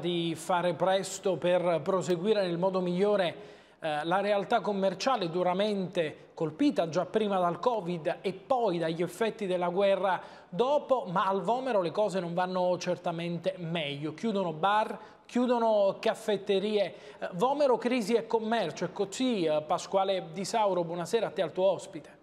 di fare presto per proseguire nel modo migliore eh, la realtà commerciale duramente colpita già prima dal Covid e poi dagli effetti della guerra dopo, ma al Vomero le cose non vanno certamente meglio. Chiudono bar, chiudono caffetterie. Eh, Vomero, crisi e commercio. È così, ecco, eh, Pasquale Di Sauro, buonasera a te al tuo ospite.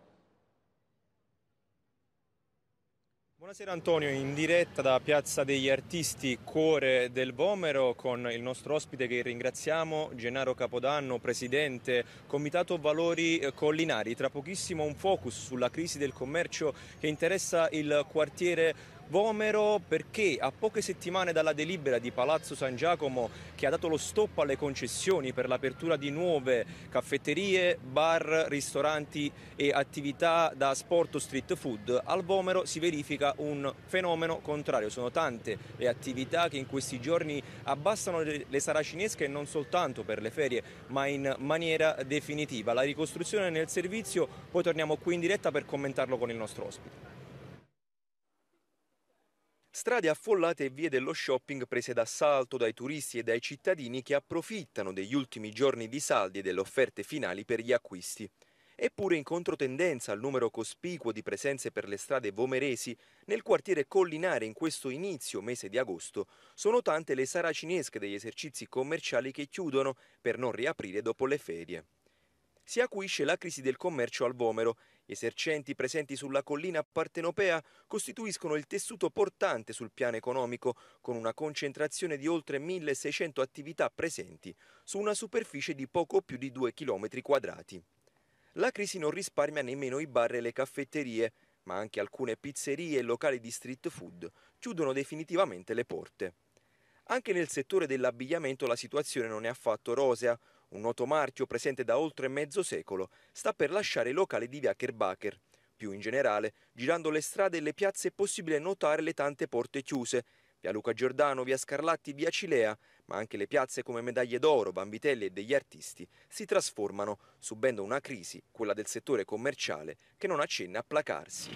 Buonasera Antonio, in diretta da Piazza degli Artisti, cuore del Vomero, con il nostro ospite che ringraziamo, Gennaro Capodanno, presidente Comitato Valori eh, Collinari. Tra pochissimo un focus sulla crisi del commercio che interessa il quartiere Vomero perché a poche settimane dalla delibera di Palazzo San Giacomo che ha dato lo stop alle concessioni per l'apertura di nuove caffetterie, bar, ristoranti e attività da sport o street food, al Vomero si verifica un fenomeno contrario. Sono tante le attività che in questi giorni abbassano le saracinesche non soltanto per le ferie ma in maniera definitiva. La ricostruzione nel servizio, poi torniamo qui in diretta per commentarlo con il nostro ospite. Strade affollate e vie dello shopping prese d'assalto dai turisti e dai cittadini che approfittano degli ultimi giorni di saldi e delle offerte finali per gli acquisti. Eppure in controtendenza al numero cospicuo di presenze per le strade vomeresi, nel quartiere collinare in questo inizio mese di agosto sono tante le saracinesche degli esercizi commerciali che chiudono per non riaprire dopo le ferie si acuisce la crisi del commercio al Vomero esercenti presenti sulla collina partenopea costituiscono il tessuto portante sul piano economico, con una concentrazione di oltre 1600 attività presenti su una superficie di poco più di 2 km quadrati. La crisi non risparmia nemmeno i bar e le caffetterie, ma anche alcune pizzerie e locali di street food chiudono definitivamente le porte. Anche nel settore dell'abbigliamento la situazione non è affatto rosea, un noto marchio presente da oltre mezzo secolo sta per lasciare i locali di via Kerbacher. Più in generale, girando le strade e le piazze è possibile notare le tante porte chiuse, via Luca Giordano, via Scarlatti, via Cilea, ma anche le piazze come Medaglie d'Oro, Bambitelli e degli artisti si trasformano, subendo una crisi, quella del settore commerciale, che non accenna a placarsi.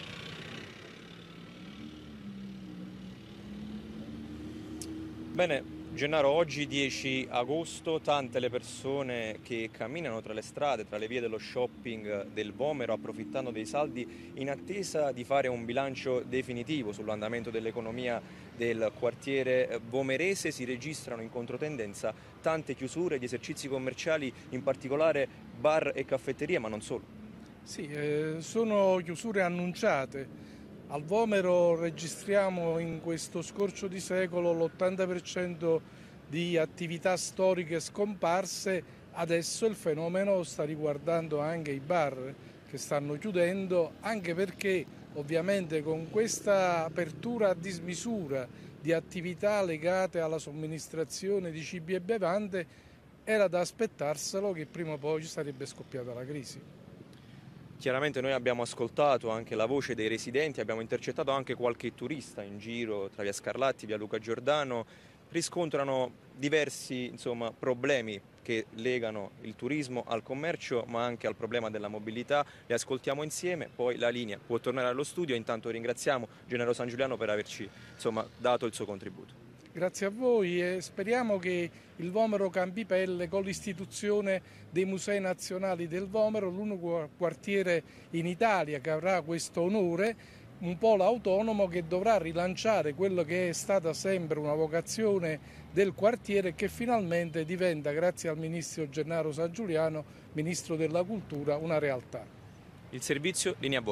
Bene, Gennaro, oggi 10 agosto, tante le persone che camminano tra le strade, tra le vie dello shopping del Vomero, approfittando dei saldi in attesa di fare un bilancio definitivo sull'andamento dell'economia del quartiere vomerese. Si registrano in controtendenza tante chiusure di esercizi commerciali, in particolare bar e caffetterie, ma non solo. Sì, eh, sono chiusure annunciate al Vomero registriamo in questo scorcio di secolo l'80% di attività storiche scomparse, adesso il fenomeno sta riguardando anche i bar che stanno chiudendo, anche perché ovviamente con questa apertura a dismisura di attività legate alla somministrazione di cibi e bevande era da aspettarselo che prima o poi sarebbe scoppiata la crisi. Chiaramente noi abbiamo ascoltato anche la voce dei residenti, abbiamo intercettato anche qualche turista in giro tra via Scarlatti, via Luca Giordano, riscontrano diversi insomma, problemi che legano il turismo al commercio ma anche al problema della mobilità, li ascoltiamo insieme, poi la linea può tornare allo studio, intanto ringraziamo Gennaro San Giuliano per averci insomma, dato il suo contributo. Grazie a voi e speriamo che il Vomero cambi pelle con l'istituzione dei Musei Nazionali del Vomero, l'unico quartiere in Italia che avrà questo onore, un polo autonomo che dovrà rilanciare quello che è stata sempre una vocazione del quartiere che finalmente diventa, grazie al ministro Gennaro San Giuliano, ministro della cultura, una realtà. Il servizio linea a voi.